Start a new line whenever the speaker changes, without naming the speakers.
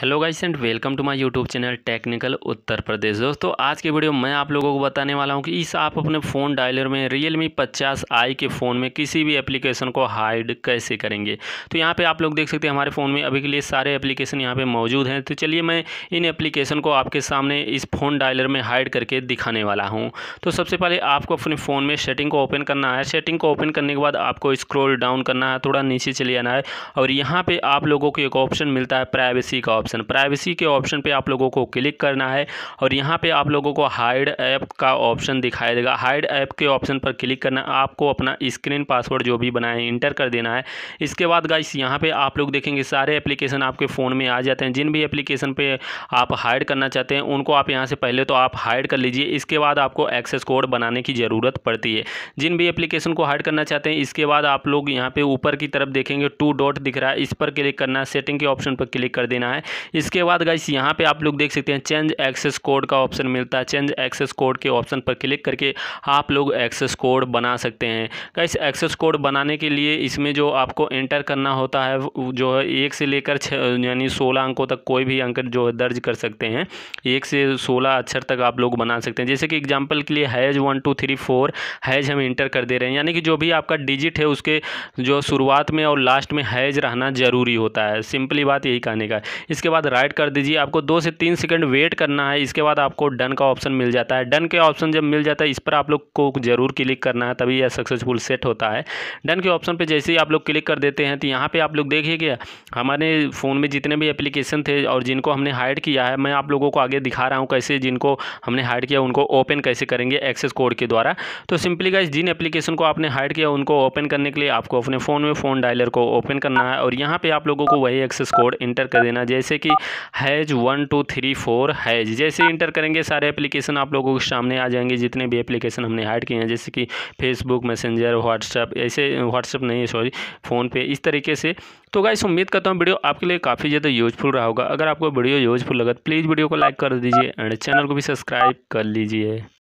hello guys and welcome to my YouTube channel Technical Uttar Pradesh दोस्तों आज की वीडियो मैं आप लोगों को बताने वाला हूं कि इस आप अपने फ़ोन डायलर में रियल मी पचास आई के फ़ोन में किसी भी एप्लीकेशन को हाइड कैसे करेंगे तो यहां पे आप लोग देख सकते हैं हमारे फ़ोन में अभी के लिए सारे एप्लीकेशन यहाँ पर मौजूद हैं तो चलिए मैं इन एप्लीकेशन को आपके सामने इस फ़ोन डायलर में हाइड करके दिखाने वाला हूँ तो सबसे पहले आपको अपने फ़ोन में सेटिंग को ओपन करना है सेटिंग को ओपन करने के बाद आपको स्क्रोल डाउन करना है थोड़ा नीचे चले आना है और यहाँ पर आप लोगों को एक ऑप्शन मिलता है प्राइवेसी का ऑप्शन ऑप्शन प्राइवेसी के ऑप्शन पे आप लोगों को क्लिक करना है और यहाँ पे आप लोगों को हाइड ऐप का ऑप्शन दिखाई देगा हाइड ऐप के ऑप्शन पर क्लिक करना आपको अपना स्क्रीन पासवर्ड जो भी बनाए इंटर कर देना है इसके बाद गाइस यहाँ पे आप लोग देखेंगे सारे एप्लीकेशन आपके फ़ोन में आ जाते हैं जिन भी एप्लीकेशन पर आप हाइड करना चाहते हैं उनको आप यहाँ से पहले तो आप हाइड कर लीजिए इसके बाद आपको एक्सेस कोड बनाने की ज़रूरत पड़ती है जिन भी एप्लीकेशन को हाइड करना चाहते हैं इसके बाद आप लोग यहाँ पे ऊपर की तरफ देखेंगे टू डॉट दिख रहा है इस पर क्लिक करना है सेटिंग के ऑप्शन पर क्लिक कर देना है इसके बाद गाइस यहाँ पे आप लोग देख सकते हैं चेंज एक्सेस कोड का ऑप्शन मिलता है चेंज एक्सेस कोड के ऑप्शन पर क्लिक करके आप लोग एक्सेस कोड बना सकते हैं गाइस एक्सेस कोड बनाने के लिए इसमें जो आपको एंटर करना होता है जो है एक से लेकर यानी सोलह अंकों तक कोई भी अंक जो है दर्ज कर सकते हैं एक से सोलह अक्षर तक आप लोग बना सकते हैं जैसे कि एग्जाम्पल के लिए hash one two three four hash हम इंटर कर दे रहे हैं यानी कि जो भी आपका डिजिट है उसके जो शुरुआत में और लास्ट में हैज़ रहना ज़रूरी होता है सिंपली बात यही कहने का इसके बाद राइट कर दीजिए आपको दो से तीन सेकंड वेट करना है इसके बाद आपको डन का ऑप्शन मिल जाता है डन के ऑप्शन जब मिल जाता है इस पर आप लोग को ज़रूर क्लिक करना है तभी यह सक्सेसफुल सेट होता है डन के ऑप्शन पर जैसे ही आप लोग क्लिक कर देते हैं तो यहाँ पर आप लोग देखिएगा हमारे फ़ोन में जितने भी एप्लीकेशन थे और जिनको हमने हाइड किया है मैं आप लोगों को आगे दिखा रहा हूँ कैसे जिनको हमने हाइड किया उनको ओपन कैसे करेंगे एक्सेस कोड के द्वारा तो सिंपली गाइज जिन एप्लीकेशन को आपने हाइड किया उनको ओपन करने के लिए आपको अपने फ़ोन में फ़ोन डायलर को ओपन करना है और यहाँ पर आप लोगों को वही एक्सेस कोड इंटर कर देना जैसे कि hash one two three four hash जैसे इंटर करेंगे सारे एप्लीकेशन आप लोगों के सामने आ जाएंगे जितने भी एप्लीकेशन हमने ऐड किए हैं जैसे कि फेसबुक मैसेंजर व्हाट्सअप ऐसे व्हाट्सअप नहीं है सॉरी फ़ोनपे इस तरीके से तो गाइस उम्मीद करता हूँ वीडियो आपके लिए काफ़ी ज़्यादा यूजफुल रहा होगा अगर आपको वीडियो यूजफुल लगा तो प्लीज़ वीडियो को लाइक कर दीजिए एंड चैनल को भी सब्सक्राइब कर लीजिए